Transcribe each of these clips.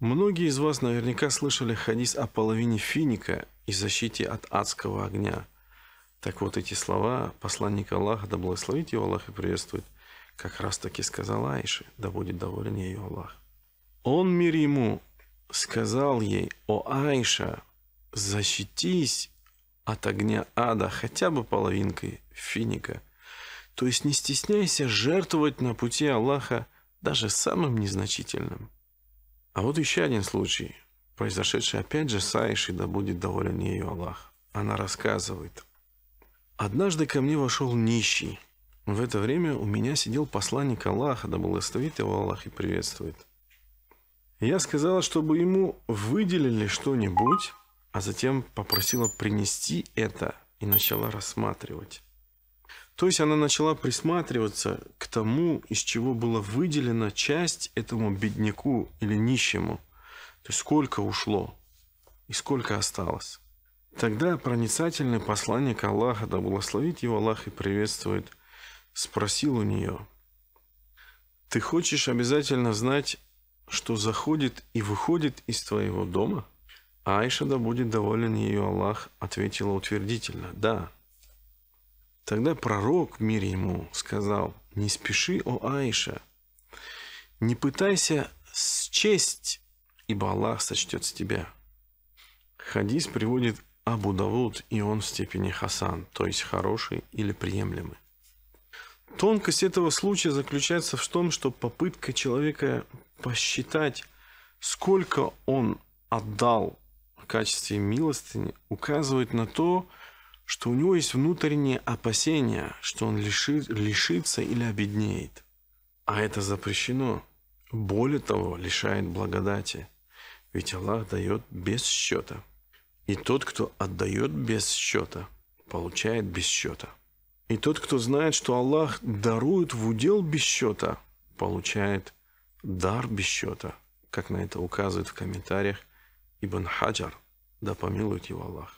Многие из вас наверняка слышали хадис о половине финика и защите от адского огня. Так вот, эти слова посланник Аллаха, да благословит его Аллах и приветствует, как раз таки сказал Аише, да будет доволен ею Аллах. Он, мир ему, сказал ей, о Аиша, защитись от огня ада хотя бы половинкой финика. То есть не стесняйся жертвовать на пути Аллаха даже самым незначительным. А вот еще один случай, произошедший опять же с Аишей, да будет доволен ею Аллах. Она рассказывает. «Однажды ко мне вошел нищий. В это время у меня сидел посланник Аллаха, да благословит его Аллах и приветствует. Я сказала, чтобы ему выделили что-нибудь, а затем попросила принести это и начала рассматривать. То есть она начала присматриваться к тому, из чего была выделена часть этому бедняку или нищему. То есть сколько ушло и сколько осталось. Тогда проницательный посланник Аллаха, да благословит его Аллах и приветствует, спросил у нее, «Ты хочешь обязательно знать, что заходит и выходит из твоего дома?» Айша, да будет доволен ее Аллах, ответила утвердительно, «Да». Тогда пророк, мир ему, сказал, «Не спеши, о Аиша, не пытайся счесть, ибо Аллах сочтет с тебя». Хадис приводит Абу Давуд, и он в степени Хасан, то есть хороший или приемлемый. Тонкость этого случая заключается в том, что попытка человека посчитать, сколько он отдал в качестве милостыни, указывает на то, что у него есть внутренние опасения, что он лиши, лишится или обеднеет. А это запрещено. Более того, лишает благодати. Ведь Аллах дает без счета. И тот, кто отдает без счета, получает без счета. И тот, кто знает, что Аллах дарует в удел без счета, получает дар без счета, как на это указывает в комментариях Ибн Хаджар, да помилует его Аллах.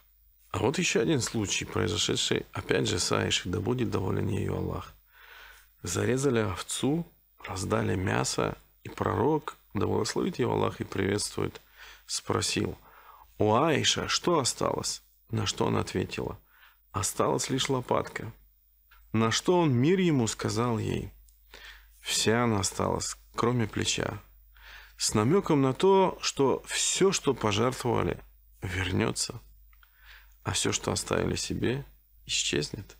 А вот еще один случай, произошедший, опять же, с Аишей, да будет доволен ею Аллах. Зарезали овцу, раздали мясо, и пророк, да благословит его Аллах и приветствует, спросил, «У Аиша что осталось?» На что она ответила, «Осталась лишь лопатка». На что он мир ему сказал ей, «Вся она осталась, кроме плеча». С намеком на то, что все, что пожертвовали, вернется – а все, что оставили себе, исчезнет.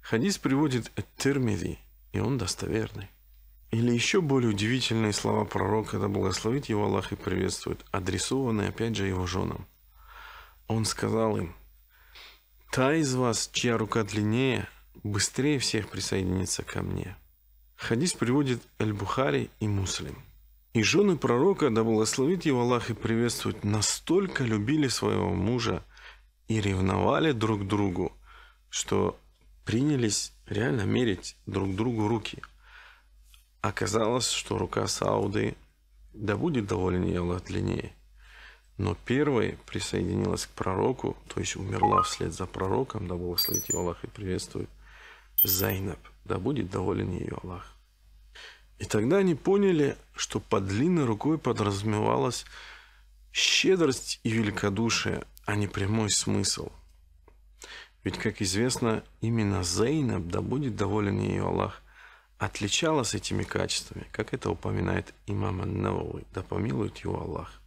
Хадис приводит «Эт-Тирмиди», и он достоверный. Или еще более удивительные слова пророка, да благословит его Аллах и приветствует, адресованные опять же его женам. Он сказал им, «Та из вас, чья рука длиннее, быстрее всех присоединится ко мне». Хадис приводит Эль-Бухари и Муслим. И жены пророка, да благословит его Аллах и приветствует, настолько любили своего мужа, и ревновали друг другу, что принялись реально мерить друг другу руки. Оказалось, что рука Сауды да будет доволен ей Аллах длиннее. Но первой присоединилась к пророку, то есть умерла вслед за пророком, да благословит ее Аллах и приветствует, Зайнаб, да будет доволен ее Аллах. И тогда они поняли, что под длинной рукой подразумевалось Щедрость и великодушие, а не прямой смысл. Ведь, как известно, именно Зейнаб, да будет доволен ее Аллах, отличалась этими качествами, как это упоминает имам ан навуи да помилует его Аллах.